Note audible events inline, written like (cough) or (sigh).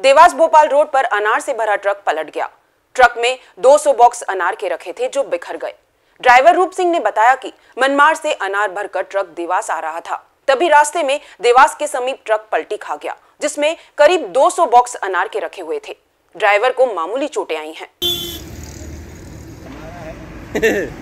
Dewas Bhopal road पर अनार से भरा ट्रक पलट गया ट्रक में 200 बॉक्स अनार के रखे थे जो बिखर गए ड्राइवर रूप सिंह ने बताया कि मनमार से अनार भरकर ट्रक देवास आ रहा था तभी रास्ते में देवास के समीप ट्रक पलटी खा गया जिसमें करीब 200 बॉक्स अनार के रखे हुए थे ड्राइवर को मामूली चोटें आई हैं (laughs)